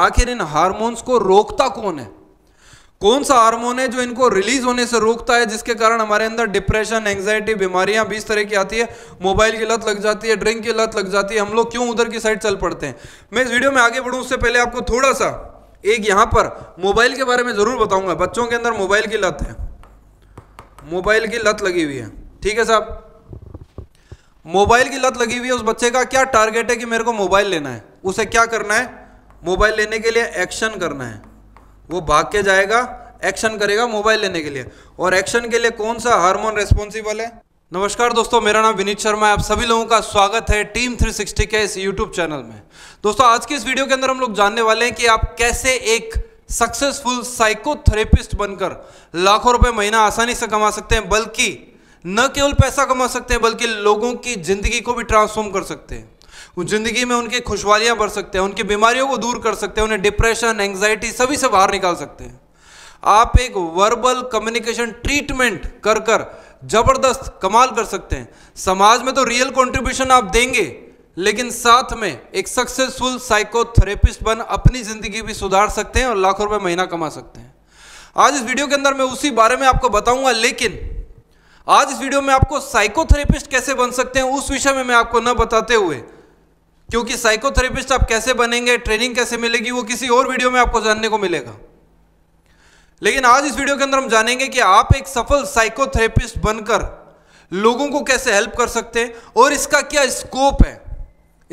आखिर इन हार्मोन्स को रोकता कौन है कौन सा हार्मोन है जो इनको रिलीज होने से रोकता है जिसके कारण हमारे अंदर डिप्रेशन एंग्जाइटी बीमारियां इस तरह की आती है मोबाइल की लत लग जाती है ड्रिंक की लत लग जाती है हम लोग क्यों उधर की साइड चल पड़ते हैं मैं इस वीडियो में आगे बढ़ूँ उससे पहले आपको थोड़ा सा एक यहां पर मोबाइल के बारे में ज़रूर बताऊंगा बच्चों के अंदर मोबाइल की लत है मोबाइल की लत लगी हुई है ठीक है साहब मोबाइल की लत लगी हुई है उस बच्चे का क्या टारगेट है कि मेरे को मोबाइल लेना है उसे क्या करना है मोबाइल लेने के लिए एक्शन करना है वो भाग के जाएगा एक्शन करेगा मोबाइल लेने के लिए और एक्शन के लिए कौन सा हार्मोन रेस्पॉन्सिबल है नमस्कार दोस्तों मेरा नाम विनीत शर्मा है आप सभी लोगों का स्वागत है टीम 360 के इस यूट्यूब चैनल में दोस्तों आज की इस वीडियो के अंदर हम लोग जानने वाले हैं कि आप कैसे एक सक्सेसफुल साइकोथेरेपिस्ट बनकर लाखों रुपए महीना आसानी से कमा सकते हैं बल्कि न केवल पैसा कमा सकते हैं बल्कि लोगों की जिंदगी को भी ट्रांसफॉर्म कर सकते हैं ज़िंदगी में उनकी खुशहालियां बढ़ सकते हैं उनकी बीमारियों को दूर कर सकते हैं उन्हें डिप्रेशन एंग्जाइटी सभी से बाहर निकाल सकते हैं आप एक वर्बल कम्युनिकेशन ट्रीटमेंट कर कर जबरदस्त कमाल कर सकते हैं समाज में तो रियल कॉन्ट्रीब्यूशन आप देंगे लेकिन साथ में एक सक्सेसफुल साइकोथेरेपिस्ट बन अपनी ज़िंदगी भी सुधार सकते हैं और लाखों रुपए महीना कमा सकते हैं आज इस वीडियो के अंदर मैं उसी बारे में आपको बताऊंगा लेकिन आज इस वीडियो में आपको साइकोथेरेपिस्ट कैसे बन सकते हैं उस विषय में मैं आपको न बताते हुए क्योंकि साइकोथेरेपिस्ट आप कैसे बनेंगे ट्रेनिंग कैसे मिलेगी वो किसी और वीडियो में आपको जानने को मिलेगा लेकिन आज इस वीडियो के अंदर हम जानेंगे कि आप एक सफल साइकोथेरेपिस्ट बनकर लोगों को कैसे हेल्प कर सकते हैं और इसका क्या स्कोप है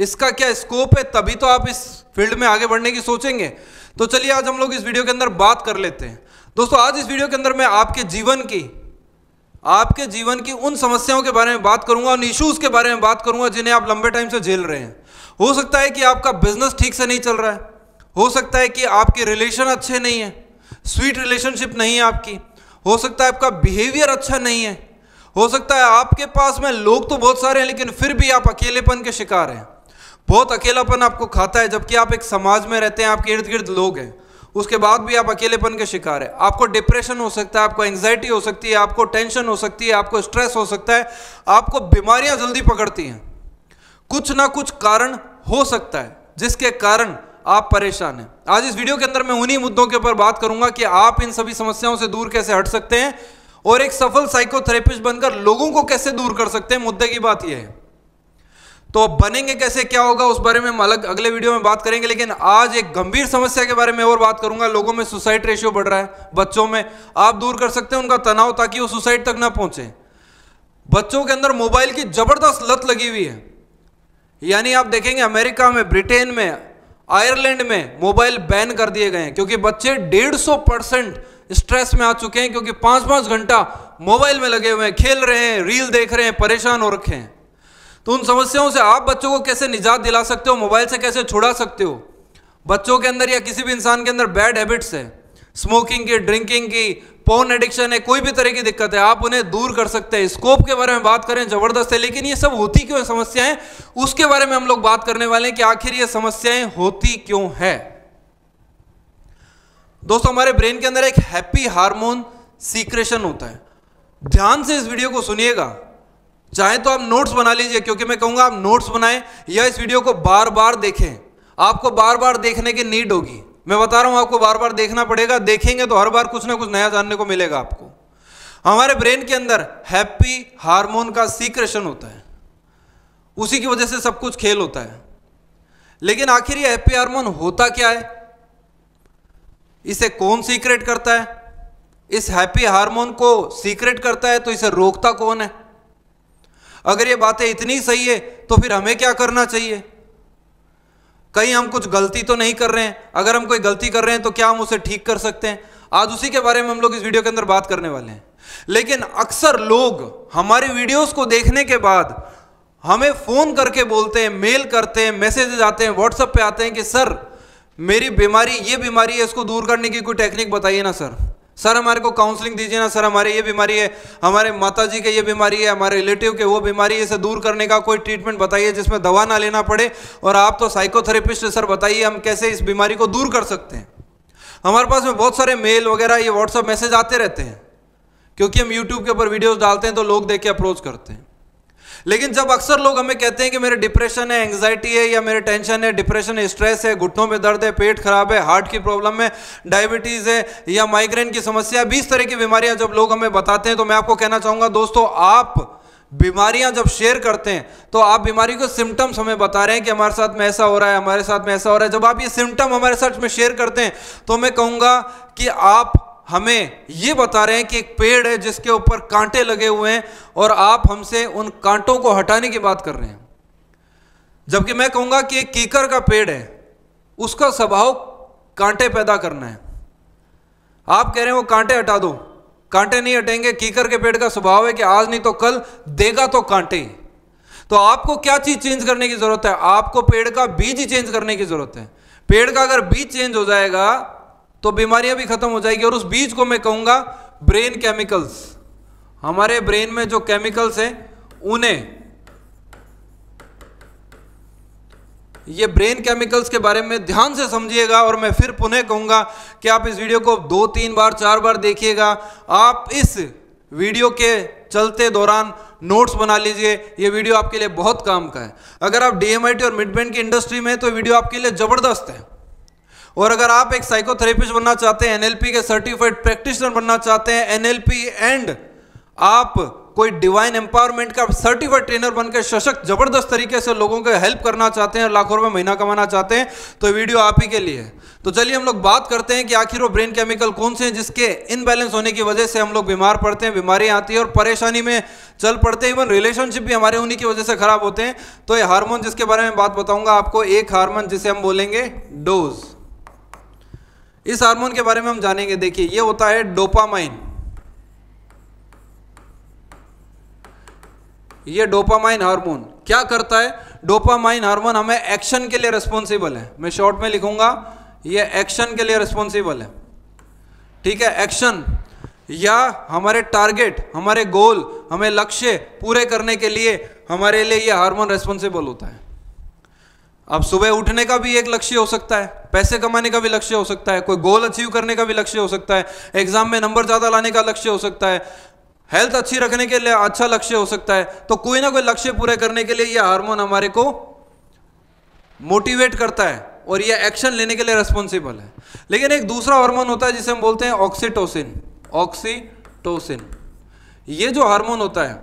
इसका क्या स्कोप है तभी तो आप इस फील्ड में आगे बढ़ने की सोचेंगे तो चलिए आज हम लोग इस वीडियो के अंदर बात कर लेते हैं दोस्तों आज इस वीडियो के अंदर मैं आपके जीवन की आपके जीवन की उन समस्याओं के बारे में बात करूंगा उन इश्यूज के बारे में बात करूंगा जिन्हें आप लंबे टाइम से झेल रहे हैं हो सकता है कि आपका बिजनेस ठीक से नहीं चल रहा है हो सकता है कि आपके रिलेशन अच्छे नहीं है स्वीट रिलेशनशिप नहीं है आपकी हो सकता है आपका बिहेवियर अच्छा नहीं है हो सकता है आपके पास में लोग तो बहुत सारे हैं लेकिन फिर भी आप अकेलेपन के शिकार हैं बहुत अकेलापन आपको खाता है जबकि आप एक समाज में रहते हैं आपके इर्द गिर्द लोग हैं उसके बाद भी आप अकेलेपन के शिकार है आपको डिप्रेशन हो सकता है आपको एंग्जाइटी हो सकती है आपको टेंशन हो सकती है आपको स्ट्रेस हो सकता है आपको बीमारियां जल्दी पकड़ती हैं कुछ ना कुछ कारण हो सकता है जिसके कारण आप परेशान हैं आज इस वीडियो के अंदर मैं उन्हीं मुद्दों के ऊपर बात करूंगा कि आप इन सभी समस्याओं से दूर कैसे हट सकते हैं और एक सफल साइकोथेरेपिस्ट बनकर लोगों को कैसे दूर कर सकते हैं मुद्दे की बात यह है तो बनेंगे कैसे क्या होगा उस बारे में हम अलग अगले वीडियो में बात करेंगे लेकिन आज एक गंभीर समस्या के बारे में और बात करूंगा लोगों में सुसाइड रेशियो बढ़ रहा है बच्चों में आप दूर कर सकते हैं उनका तनाव ताकि वो सुसाइड तक ना पहुंचे बच्चों के अंदर मोबाइल की जबरदस्त लत लगी हुई है यानी आप देखेंगे अमेरिका में ब्रिटेन में आयरलैंड में मोबाइल बैन कर दिए गए हैं क्योंकि बच्चे डेढ़ सौ परसेंट स्ट्रेस में आ चुके हैं क्योंकि पाँच पाँच घंटा मोबाइल में लगे हुए हैं खेल रहे हैं रील देख रहे हैं परेशान हो रखे हैं तो उन समस्याओं से आप बच्चों को कैसे निजात दिला सकते हो मोबाइल से कैसे छुड़ा सकते हो बच्चों के अंदर या किसी भी इंसान के अंदर बैड हैबिट्स है स्मोकिंग की ड्रिंकिंग की पोन एडिक्शन है कोई भी तरह की दिक्कत है आप उन्हें दूर कर सकते हैं स्कोप के बारे में बात करें जबरदस्त है लेकिन ये सब होती क्यों समस्याएं उसके बारे में हम लोग बात करने वाले हैं कि आखिर ये समस्याएं होती क्यों है दोस्तों हमारे ब्रेन के अंदर एक हैप्पी हार्मोन सीक्रेशन होता है ध्यान से इस वीडियो को सुनिएगा चाहे तो आप नोट्स बना लीजिए क्योंकि मैं कहूंगा आप नोट्स बनाएं या इस वीडियो को बार बार देखें आपको बार बार देखने की नीड होगी मैं बता रहा हूं आपको बार बार देखना पड़ेगा देखेंगे तो हर बार कुछ ना कुछ नया जानने को मिलेगा आपको हमारे ब्रेन के अंदर हैप्पी हार्मोन का सीक्रेशन होता है उसी की वजह से सब कुछ खेल होता है लेकिन आखिर ये हैप्पी हार्मोन होता क्या है इसे कौन सीक्रेट करता है इस हैप्पी हार्मोन को सीक्रेट करता है तो इसे रोकता कौन है अगर ये बातें इतनी सही है तो फिर हमें क्या करना चाहिए कहीं हम कुछ गलती तो नहीं कर रहे हैं अगर हम कोई गलती कर रहे हैं तो क्या हम उसे ठीक कर सकते हैं आज उसी के बारे में हम लोग इस वीडियो के अंदर बात करने वाले हैं लेकिन अक्सर लोग हमारे वीडियोस को देखने के बाद हमें फ़ोन करके बोलते हैं मेल करते हैं मैसेजेज आते हैं व्हाट्सएप पे आते हैं कि सर मेरी बीमारी ये बीमारी है इसको दूर करने की कोई टेक्निक बताइए ना सर सर हमारे को काउंसलिंग दीजिए ना सर हमारे ये बीमारी है हमारे माता जी के ये बीमारी है हमारे रिलेटिव के वो बीमारी है इसे दूर करने का कोई ट्रीटमेंट बताइए जिसमें दवा ना लेना पड़े और आप तो साइकोथेरेपिस्ट सर बताइए हम कैसे इस बीमारी को दूर कर सकते हैं हमारे पास में बहुत सारे मेल वगैरह ये व्हाट्सअप मैसेज आते रहते हैं क्योंकि हम यूट्यूब के ऊपर वीडियोज़ डालते हैं तो लोग देख के अप्रोच करते हैं लेकिन जब अक्सर लोग हमें कहते हैं कि मेरे डिप्रेशन है एंग्जाइटी है या मेरे टेंशन है डिप्रेशन है स्ट्रेस है घुटनों में दर्द है पेट खराब है हार्ट की प्रॉब्लम है डायबिटीज़ है या माइग्रेन की समस्या बीस तरह की बीमारियां जब लोग हमें बताते हैं तो मैं आपको कहना चाहूंगा दोस्तों आप बीमारियां जब शेयर करते हैं तो आप बीमारी को सिम्टम्स हमें बता रहे हैं कि हमारे साथ में ऐसा हो रहा है हमारे साथ में ऐसा हो रहा है जब आप ये सिम्टम हमारे साथ में शेयर करते हैं तो मैं कहूंगा कि आप हमें ये बता रहे हैं कि एक पेड़ है जिसके ऊपर कांटे लगे हुए हैं और आप हमसे उन कांटों को हटाने की बात कर रहे हैं जबकि मैं कहूंगा कि एक कीकर का पेड़ है उसका स्वभाव कांटे पैदा करना है आप कह रहे हो कांटे हटा दो कांटे नहीं हटेंगे कीकर के पेड़ का स्वभाव है कि आज नहीं तो कल देगा तो कांटे तो आपको क्या चीज़ चेंज करने की ज़रूरत है आपको पेड़ का बीज ही चेंज करने की ज़रूरत है पेड़ का अगर बीज चेंज हो जाएगा तो बीमारियां भी खत्म हो जाएगी और उस बीज को मैं कहूंगा ब्रेन केमिकल्स हमारे ब्रेन में जो केमिकल्स हैं उन्हें ये ब्रेन केमिकल्स के बारे में ध्यान से समझिएगा और मैं फिर पुनः कहूंगा कि आप इस वीडियो को दो तीन बार चार बार देखिएगा आप इस वीडियो के चलते दौरान नोट्स बना लीजिए ये वीडियो आपके लिए बहुत काम का है अगर आप डीएमआईटी और मिडबैंड की इंडस्ट्री में तो वीडियो आपके लिए ज़बरदस्त है और अगर आप एक साइकोथेरेपिस्ट बनना चाहते हैं एनएलपी के सर्टिफाइड प्रैक्टिशनर बनना चाहते हैं एनएलपी एंड आप कोई डिवाइन एम्पावरमेंट का सर्टिफाइड ट्रेनर बनकर सशक्त जबरदस्त तरीके से लोगों को हेल्प करना चाहते हैं लाखों रुपए महीना कमाना चाहते हैं तो वीडियो आप ही के लिए तो चलिए हम लोग बात करते हैं कि आखिर वो ब्रेन केमिकल कौन से हैं जिसके इनबैलेंस होने की वजह से हम लोग बीमार पड़ते हैं बीमारियां आती है और परेशानी में चल पड़ते हैं इवन रिलेशनशिप भी हमारे उन्हीं की वजह से खराब होते हैं तो ये हार्मोन जिसके बारे में बात बताऊंगा आपको एक हार्मोन जिसे हम बोलेंगे डोज़ इस हार्मोन के बारे में हम जानेंगे देखिए ये होता है डोपामाइन ये डोपामाइन हार्मोन क्या करता है डोपामाइन हार्मोन हमें एक्शन के लिए रेस्पॉन्सिबल है मैं शॉर्ट में लिखूंगा ये एक्शन के लिए रेस्पॉन्सिबल है ठीक है एक्शन या हमारे टारगेट हमारे गोल हमें लक्ष्य पूरे करने के लिए हमारे लिए यह हार्मोन रेस्पॉन्सिबल होता है अब सुबह उठने का भी एक लक्ष्य हो सकता है पैसे कमाने का भी लक्ष्य हो सकता है कोई गोल अचीव करने का भी लक्ष्य हो सकता है एग्जाम में नंबर ज़्यादा लाने का लक्ष्य हो सकता है हेल्थ अच्छी रखने के लिए अच्छा लक्ष्य हो सकता है तो कोई ना कोई लक्ष्य पूरे करने के लिए यह हार्मोन हमारे को मोटिवेट करता है और यह एक्शन लेने के लिए रेस्पॉन्सिबल है लेकिन एक दूसरा हार्मोन होता है जिसे हम बोलते हैं ऑक्सीटोसिन ऑक्सीटोसिन ये जो हार्मोन होता है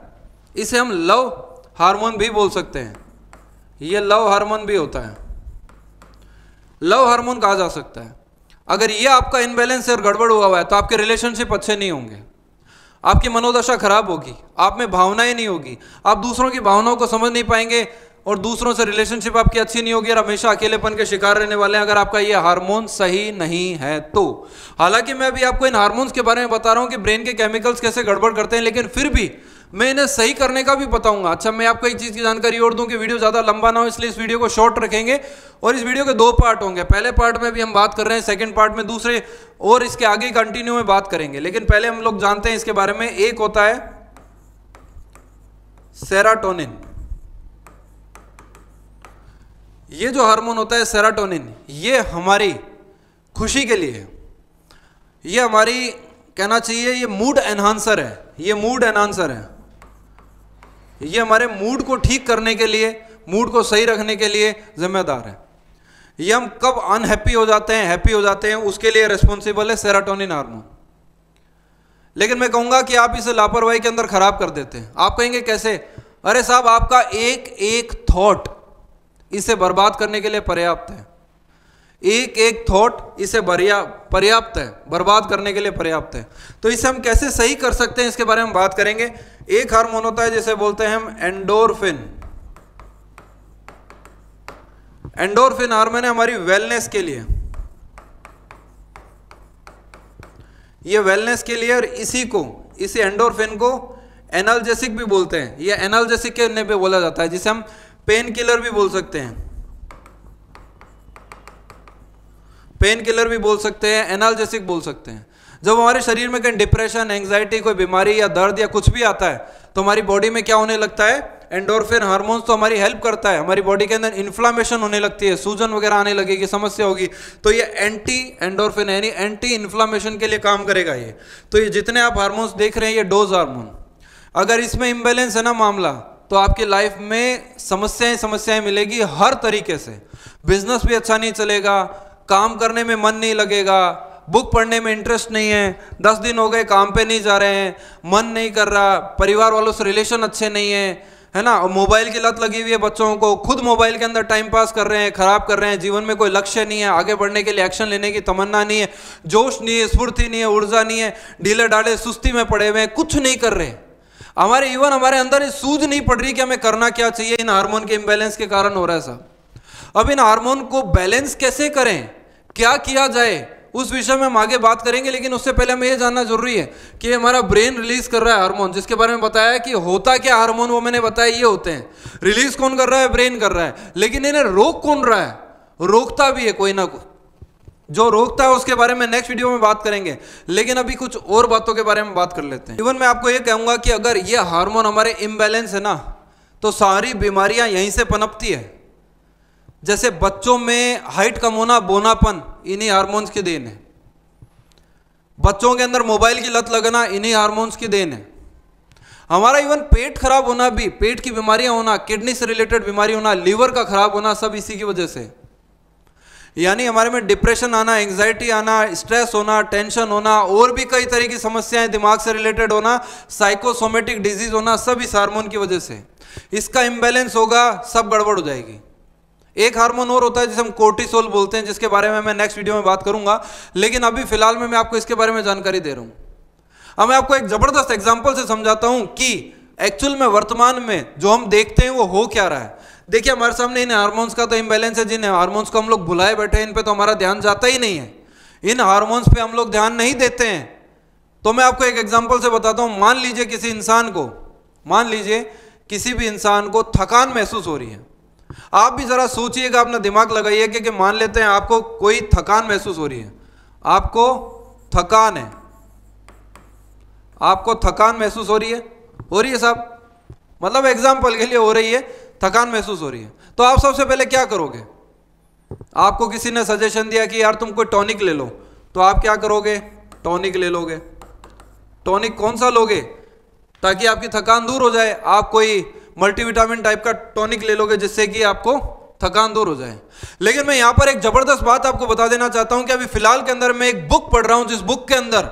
इसे हम लव हार्मोन भी बोल सकते हैं ये लव हार्मोन भी होता है लव हार्मोन कहा जा सकता है अगर ये आपका इनबैलेंस और गड़बड़ हुआ हुआ है तो आपके रिलेशनशिप अच्छे नहीं होंगे आपकी मनोदशा खराब होगी आप में भावनाएं नहीं होगी आप दूसरों की भावनाओं को समझ नहीं पाएंगे और दूसरों से रिलेशनशिप आपकी अच्छी नहीं होगी और हमेशा अकेलेपन के शिकार रहने वाले हैं अगर आपका ये हार्मोन सही नहीं है तो हालांकि मैं अभी आपको इन हार्मोन्स के बारे में बता रहा हूँ कि ब्रेन के केमिकल्स कैसे गड़बड़ करते हैं लेकिन फिर भी मैं इन्हें सही करने का भी बताऊंगा अच्छा मैं आपको एक चीज़ की जानकारी और दूं कि वीडियो ज़्यादा लंबा ना हो इसलिए इस वीडियो को शॉर्ट रखेंगे और इस वीडियो के दो पार्ट होंगे पहले पार्ट में भी हम बात कर रहे हैं सेकेंड पार्ट में दूसरे और इसके आगे कंटिन्यू में बात करेंगे लेकिन पहले हम लोग जानते हैं इसके बारे में एक होता है सेराटोनिन ये जो हार्मोन होता है सेराटोनिन ये हमारी खुशी के लिए ये हमारी कहना चाहिए ये मूड एनहांसर है ये मूड एनहांसर है ये हमारे मूड को ठीक करने के लिए मूड को सही रखने के लिए जिम्मेदार है ये हम कब अनहैप्पी हो जाते हैं हैप्पी हो जाते हैं उसके लिए रिस्पॉन्सिबल है सेराटोनिन हार्मोन लेकिन मैं कहूंगा कि आप इसे लापरवाही के अंदर ख़राब कर देते हैं आप कहेंगे कैसे अरे साहब आपका एक एक थॉट इसे बर्बाद करने के लिए पर्याप्त है एक एक थॉट इसे पर्याप्त है बर्बाद करने के लिए पर्याप्त है तो इसे हम कैसे सही कर सकते हैं इसके बारे में बात करेंगे एक हार्मोन होता है जिसे बोलते हैं हम एंडोरफिन एंडोरफिन हार्मोन है हमारी वेलनेस के लिए ये वेलनेस के लिए और इसी को इसी एंडोरफिन को एनाल्जेसिक भी बोलते हैं ये एनाल्जेसिक के भी बोला जाता है जिसे हम पेन किलर भी बोल सकते हैं पेन किलर भी बोल सकते हैं एनालजेसिक बोल सकते हैं जब हमारे शरीर में कहीं डिप्रेशन एंग्जाइटी कोई बीमारी या दर्द या कुछ भी आता है तो हमारी बॉडी में क्या होने लगता है एंडोरफिन हार्मोन्स तो हमारी हेल्प करता है हमारी बॉडी के अंदर इन्फ्लामेशन होने लगती है सूजन वगैरह आने लगेगी समस्या होगी तो ये एंटी एंडोरफिन यानी एंटी इन्फ्लामेशन के लिए काम करेगा ये तो ये जितने आप हार्मोन्स देख रहे हैं ये डोज हार्मोन अगर इसमें इम्बेलेंस है ना मामला तो आपकी लाइफ में समस्याएं समस्याएं मिलेगी हर तरीके से बिजनेस भी अच्छा नहीं चलेगा काम करने में मन नहीं लगेगा बुक पढ़ने में इंटरेस्ट नहीं है दस दिन हो गए काम पे नहीं जा रहे हैं मन नहीं कर रहा परिवार वालों से रिलेशन अच्छे नहीं है है ना और मोबाइल की लत लगी हुई है बच्चों को खुद मोबाइल के अंदर टाइम पास कर रहे हैं खराब कर रहे हैं जीवन में कोई लक्ष्य नहीं है आगे बढ़ने के लिए एक्शन लेने की तमन्ना नहीं है जोश नहीं है स्फूर्ति नहीं है ऊर्जा नहीं है ढीले डाले सुस्ती में पड़े हुए हैं कुछ नहीं कर रहे हमारे इवन हमारे अंदर सूझ नहीं पड़ रही कि हमें करना क्या चाहिए इन हार्मोन के इम्बेलेंस के कारण हो रहा है सब अब इन हार्मोन को बैलेंस कैसे करें क्या किया जाए उस विषय में हम आगे बात करेंगे लेकिन उससे पहले हमें यह जानना जरूरी है कि हमारा ब्रेन रिलीज कर रहा है हार्मोन जिसके बारे में बताया है कि होता क्या हार्मोन वो मैंने बताया ये होते हैं रिलीज कौन कर रहा है ब्रेन कर रहा है लेकिन इन्हें रोक कौन रहा है रोकता भी है कोई ना कोई जो रोकता है उसके बारे में नेक्स्ट वीडियो में बात करेंगे लेकिन अभी कुछ और बातों के बारे में बात कर लेते हैं इवन मैं आपको ये कहूंगा कि अगर ये हार्मोन हमारे इम्बेलेंस है ना तो सारी बीमारियां यहीं से पनपती है जैसे बच्चों में हाइट कम होना बोनापन इन्हीं हार्मोन्स की देन है बच्चों के अंदर मोबाइल की लत लगना इन्हीं हार्मोन्स की देन है हमारा इवन पेट खराब होना भी पेट की बीमारियां होना किडनी से रिलेटेड बीमारी होना लीवर का खराब होना सब इसी की वजह से यानी हमारे में डिप्रेशन आना एंग्जाइटी आना स्ट्रेस होना टेंशन होना और भी कई तरह की समस्याएं दिमाग से रिलेटेड होना साइकोसोमेटिक डिजीज होना सब इस हार्मोन की वजह से इसका इम्बेलेंस होगा सब गड़बड़ हो जाएगी एक हार्मोन और होता है जिसे हम कोर्टिसोल बोलते हैं जिसके बारे में मैं नेक्स्ट वीडियो में बात करूंगा लेकिन अभी फिलहाल में मैं आपको इसके बारे में जानकारी दे रहा हूं अब मैं आपको एक ज़बरदस्त एग्जाम्पल से समझाता हूं कि एक्चुअल में वर्तमान में जो हम देखते हैं वो हो क्या रहा है देखिए हमारे सामने इन हार्मोन्स का तो इम्बेलेंस है जिन हार्मोन्स को हम लोग भुलाए बैठे हैं इन पर तो हमारा ध्यान जाता ही नहीं है इन हार्मोन्स पे हम लोग ध्यान नहीं देते हैं तो मैं आपको एक एग्जाम्पल से बताता हूं मान लीजिए किसी इंसान को मान लीजिए किसी भी इंसान को थकान महसूस हो रही है आप भी ज़रा सोचिएगा अपना दिमाग लगाइए कि, कि मान लेते हैं आपको कोई थकान महसूस हो रही है आपको थकान है आपको थकान महसूस हो रही है हो रही है साहब मतलब एग्जाम्पल के लिए हो रही है थकान महसूस हो रही है तो आप सबसे पहले क्या करोगे आपको किसी ने सजेशन दिया कि यार तुम कोई टॉनिक ले लो तो आप क्या करोगे टॉनिक ले लोगे टॉनिक कौन सा लोगे ताकि आपकी थकान दूर हो जाए आप कोई मल्टीविटामिन टाइप का टॉनिक ले लोगे जिससे कि आपको थकान दूर हो जाए लेकिन मैं यहां पर एक ज़बरदस्त बात आपको बता देना चाहता हूं कि अभी फ़िलहाल के अंदर मैं एक बुक पढ़ रहा हूं जिस बुक के अंदर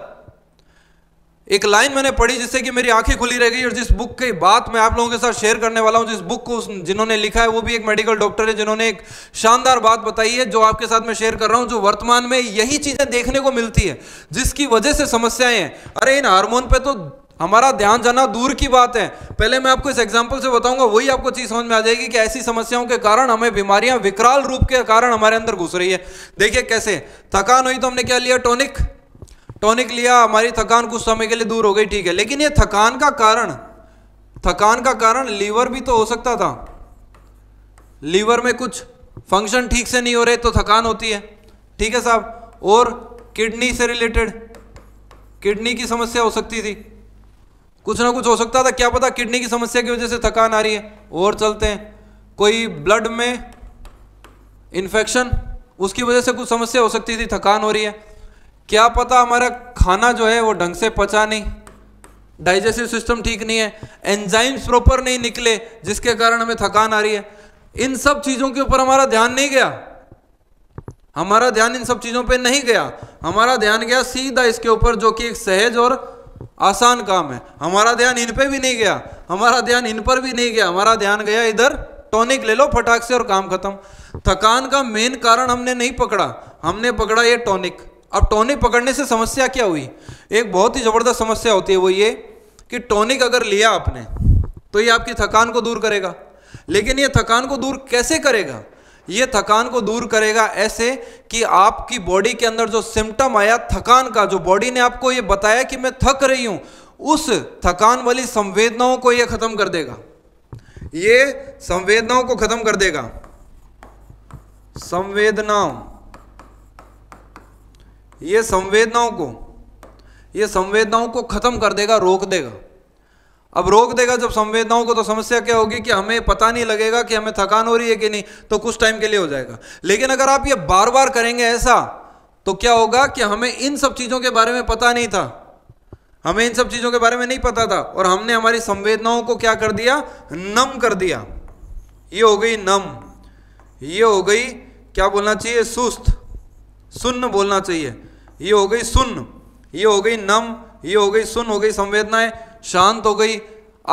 एक लाइन मैंने पढ़ी जिससे कि मेरी आंखें खुली रह गई और जिस बुक की बात मैं आप लोगों के साथ शेयर करने वाला हूं जिस बुक को जिन्होंने लिखा है वो भी एक मेडिकल डॉक्टर है जिन्होंने एक शानदार बात बताई है जो आपके साथ मैं शेयर कर रहा हूं जो वर्तमान में यही चीज़ें देखने को मिलती है जिसकी वजह से समस्याएं हैं अरे इन हार्मोन पे तो हमारा ध्यान जाना दूर की बात है पहले मैं आपको इस एग्जाम्पल से बताऊंगा वही आपको चीज समझ में आ जाएगी कि ऐसी समस्याओं के कारण हमें बीमारियां विकराल रूप के कारण हमारे अंदर घुस रही है देखिए कैसे थकान हुई तो हमने क्या लिया टॉनिक टॉनिक लिया हमारी थकान कुछ समय के लिए दूर हो गई ठीक है लेकिन ये थकान का कारण थकान का कारण लीवर भी तो हो सकता था लीवर में कुछ फंक्शन ठीक से नहीं हो रहे तो थकान होती है ठीक है साहब और किडनी से रिलेटेड किडनी की समस्या हो सकती थी कुछ ना कुछ हो सकता था क्या पता किडनी की समस्या की वजह से थकान आ रही है और चलते हैं कोई ब्लड में इन्फेक्शन उसकी वजह से कुछ समस्या हो सकती थी थकान हो रही है क्या पता हमारा खाना जो है वो ढंग से पचा नहीं डाइजेस्टिव सिस्टम ठीक नहीं है एंजाइम्स प्रॉपर नहीं निकले जिसके कारण हमें थकान आ रही है इन सब चीज़ों के ऊपर हमारा ध्यान नहीं गया हमारा ध्यान इन सब चीज़ों पे नहीं गया हमारा ध्यान गया सीधा इसके ऊपर जो कि एक सहज और आसान काम है हमारा ध्यान इन पे भी नहीं गया हमारा ध्यान इन पर भी नहीं गया हमारा ध्यान गया इधर टॉनिक ले लो फटाक से और काम खत्म थकान का मेन कारण हमने नहीं पकड़ा हमने पकड़ा ये टॉनिक अब टॉनिक पकड़ने से समस्या क्या हुई एक बहुत ही ज़बरदस्त समस्या होती है वो ये कि टॉनिक अगर लिया आपने तो ये आपकी थकान को दूर करेगा लेकिन ये थकान को दूर कैसे करेगा ये थकान को दूर करेगा ऐसे कि आपकी बॉडी के अंदर जो सिम्टम आया थकान का जो बॉडी ने आपको ये बताया कि मैं थक रही हूँ उस थकान वाली संवेदनाओं को ये ख़त्म कर देगा ये संवेदनाओं को ख़त्म कर देगा संवेदनाओं ये संवेदनाओं को ये संवेदनाओं को ख़त्म कर देगा रोक देगा अब रोक देगा जब संवेदनाओं को तो समस्या क्या होगी कि हमें पता नहीं लगेगा कि हमें थकान हो रही है कि नहीं तो कुछ टाइम के लिए हो जाएगा लेकिन अगर आप ये बार बार करेंगे ऐसा तो क्या होगा कि हमें इन सब चीज़ों के बारे में पता नहीं था हमें इन सब चीज़ों के बारे में नहीं पता था और हमने हमारी संवेदनाओं को क्या कर दिया नम कर दिया ये हो गई नम ये हो गई क्या बोलना चाहिए सुस्त सुन्न बोलना चाहिए ये हो गई सुन्न ये हो गई नम ये हो गई सुन हो गई संवेदनाएं शांत हो गई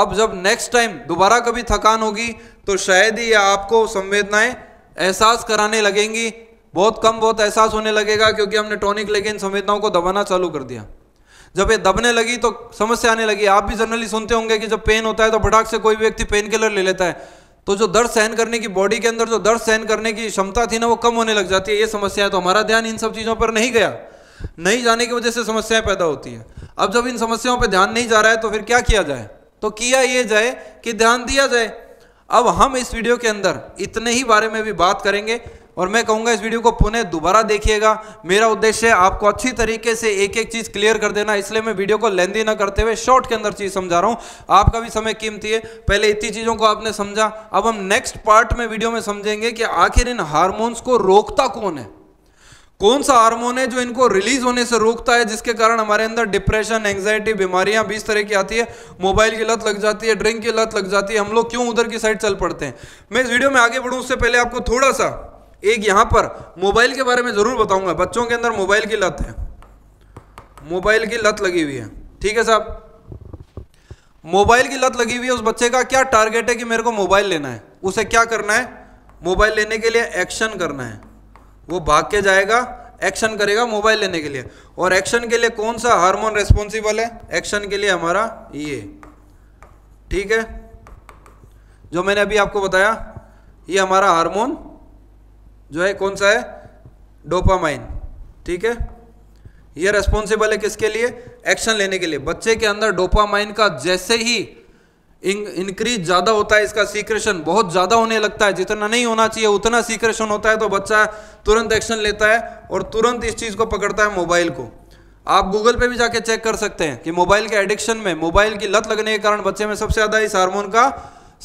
अब जब नेक्स्ट टाइम दोबारा कभी थकान होगी तो शायद ही आपको संवेदनाएं एहसास कराने लगेंगी बहुत कम बहुत एहसास होने लगेगा क्योंकि हमने टॉनिक लेके इन संवेदनाओं को दबाना चालू कर दिया जब ये दबने लगी तो समस्या आने लगी आप भी जनरली सुनते होंगे कि जब पेन होता है तो फटाक से कोई भी व्यक्ति पेन किलर ले लेता है तो जो दर्द सहन करने की बॉडी के अंदर जो दर्द सहन करने की क्षमता थी ना वो कम होने लग जाती है ये समस्या है तो हमारा ध्यान इन सब चीज़ों पर नहीं गया नहीं जाने की वजह से समस्याएं पैदा होती है अब जब इन समस्याओं पर ध्यान नहीं जा रहा है तो फिर क्या किया जाए तो किया ये जाए कि ध्यान दिया जाए अब हम इस वीडियो के अंदर इतने ही बारे में भी बात करेंगे और मैं कहूंगा इस वीडियो को पुनः दोबारा देखिएगा मेरा उद्देश्य है आपको अच्छी तरीके से एक एक चीज़ क्लियर कर देना इसलिए मैं वीडियो को लेंदी ना करते हुए शॉर्ट के अंदर चीज़ समझा रहा हूं आपका भी समय कीमती है पहले इतनी चीज़ों को आपने समझा अब हम नेक्स्ट पार्ट में वीडियो में समझेंगे कि आखिर इन हारमोन्स को रोकता कौन है कौन सा हार्मोन है जो इनको रिलीज होने से रोकता है जिसके कारण हमारे अंदर डिप्रेशन एंग्जाइटी बीमारियां भी इस तरह की आती है मोबाइल की लत लग जाती है ड्रिंक की लत लग जाती है हम लोग क्यों उधर की साइड चल पड़ते हैं मैं इस वीडियो में आगे बढ़ूँ उससे पहले आपको थोड़ा सा एक यहाँ पर मोबाइल के बारे में ज़रूर बताऊंगा बच्चों के अंदर मोबाइल की लत है मोबाइल की लत लगी हुई है ठीक है साहब मोबाइल की लत लगी हुई है उस बच्चे का क्या टारगेट है कि मेरे को मोबाइल लेना है उसे क्या करना है मोबाइल लेने के लिए एक्शन करना है वो भाग के जाएगा एक्शन करेगा मोबाइल लेने के लिए और एक्शन के लिए कौन सा हार्मोन रेस्पॉन्सिबल है एक्शन के लिए हमारा ये ठीक है जो मैंने अभी आपको बताया ये हमारा हार्मोन जो है कौन सा है डोपामाइन ठीक है ये रेस्पॉन्सिबल है किसके लिए एक्शन लेने के लिए बच्चे के अंदर डोपामाइन का जैसे ही इंक्रीज ज़्यादा होता है इसका सीक्रेशन बहुत ज़्यादा होने लगता है जितना नहीं होना चाहिए उतना सीक्रेशन होता है तो बच्चा तुरंत एक्शन लेता है और तुरंत इस चीज़ को पकड़ता है मोबाइल को आप गूगल पे भी जाके चेक कर सकते हैं कि मोबाइल के एडिक्शन में मोबाइल की लत लगने के कारण बच्चे में सबसे ज़्यादा इस हार्मोन का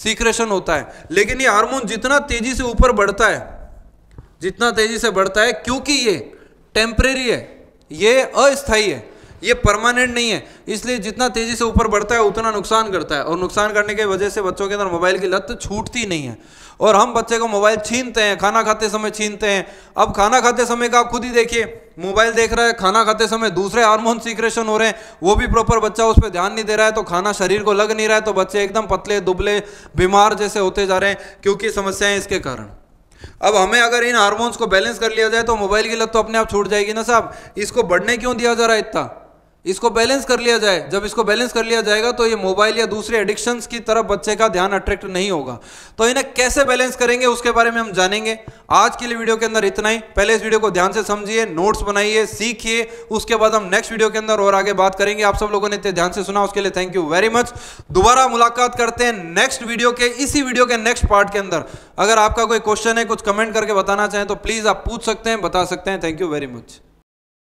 सीक्रेशन होता है लेकिन ये हार्मोन जितना तेज़ी से ऊपर बढ़ता है जितना तेज़ी से बढ़ता है क्योंकि ये टेम्परेरी है ये अस्थाई है ये परमानेंट नहीं है इसलिए जितना तेज़ी से ऊपर बढ़ता है उतना नुकसान करता है और नुकसान करने की वजह से बच्चों के अंदर मोबाइल की लत छूटती नहीं है और हम बच्चे को मोबाइल छीनते हैं खाना खाते समय छीनते हैं अब खाना खाते समय का आप खुद ही देखिए मोबाइल देख रहा है खाना खाते समय दूसरे हार्मोन सीक्रेशन हो रहे हैं वो भी प्रॉपर बच्चा उस पर ध्यान नहीं दे रहा है तो खाना शरीर को लग नहीं रहा है तो बच्चे एकदम पतले दुबले बीमार जैसे होते जा रहे हैं क्योंकि समस्याएं इसके कारण अब हमें अगर इन हार्मोन्स को बैलेंस कर लिया जाए तो मोबाइल की लत तो अपने आप छूट जाएगी ना साहब इसको बढ़ने क्यों दिया जा रहा है इतना इसको बैलेंस कर लिया जाए जब इसको बैलेंस कर लिया जाएगा तो ये मोबाइल या दूसरे एडिक्शंस की तरफ बच्चे का ध्यान अट्रैक्ट नहीं होगा तो इन्हें कैसे बैलेंस करेंगे उसके बारे में हम जानेंगे आज के लिए वीडियो के अंदर इतना ही पहले इस वीडियो को ध्यान से समझिए नोट्स बनाइए सीखिए उसके बाद हम नेक्स्ट वीडियो के अंदर और आगे बात करेंगे आप सब लोगों ने इतने ध्यान से सुना उसके लिए थैंक यू वेरी मच दोबारा मुलाकात करते हैं नेक्स्ट वीडियो के इसी वीडियो के नेक्स्ट पार्ट के अंदर अगर आपका कोई क्वेश्चन है कुछ कमेंट करके बताना चाहें तो प्लीज़ आप पूछ सकते हैं बता सकते हैं थैंक यू वेरी मच